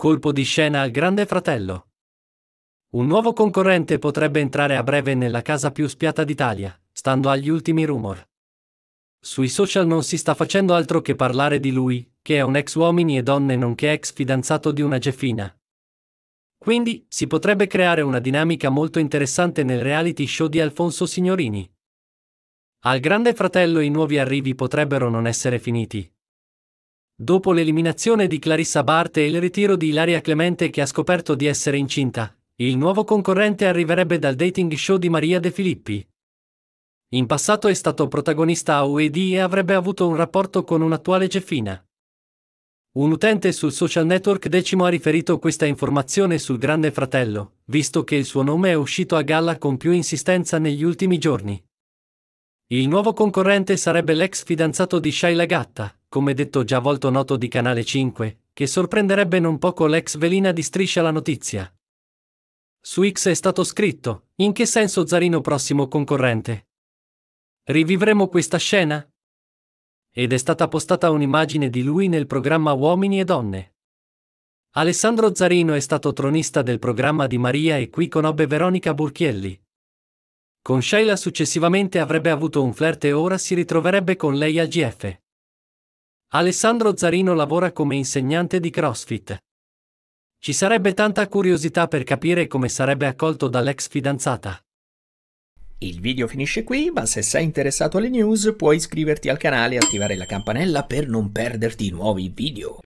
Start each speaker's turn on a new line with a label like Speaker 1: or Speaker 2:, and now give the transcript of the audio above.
Speaker 1: Colpo di scena al Grande Fratello. Un nuovo concorrente potrebbe entrare a breve nella casa più spiata d'Italia, stando agli ultimi rumor. Sui social non si sta facendo altro che parlare di lui, che è un ex uomini e donne nonché ex fidanzato di una Geffina. Quindi, si potrebbe creare una dinamica molto interessante nel reality show di Alfonso Signorini. Al Grande Fratello i nuovi arrivi potrebbero non essere finiti, Dopo l'eliminazione di Clarissa Bart e il ritiro di Ilaria Clemente che ha scoperto di essere incinta, il nuovo concorrente arriverebbe dal dating show di Maria De Filippi. In passato è stato protagonista a UED e avrebbe avuto un rapporto con un'attuale Jeffina. Un utente sul social network decimo ha riferito questa informazione sul Grande Fratello, visto che il suo nome è uscito a galla con più insistenza negli ultimi giorni. Il nuovo concorrente sarebbe l'ex fidanzato di Shaila Gatta come detto già volto noto di Canale 5, che sorprenderebbe non poco l'ex velina di Striscia la Notizia. Su X è stato scritto, in che senso Zarino prossimo concorrente? Rivivremo questa scena? Ed è stata postata un'immagine di lui nel programma Uomini e Donne. Alessandro Zarino è stato tronista del programma di Maria e qui conobbe Veronica Burchielli. Con Sheila successivamente avrebbe avuto un flirt e ora si ritroverebbe con lei al GF. Alessandro Zarino lavora come insegnante di CrossFit. Ci sarebbe tanta curiosità per capire come sarebbe accolto dall'ex fidanzata. Il video finisce qui, ma se sei interessato alle news puoi iscriverti al canale e attivare la campanella per non perderti i nuovi video.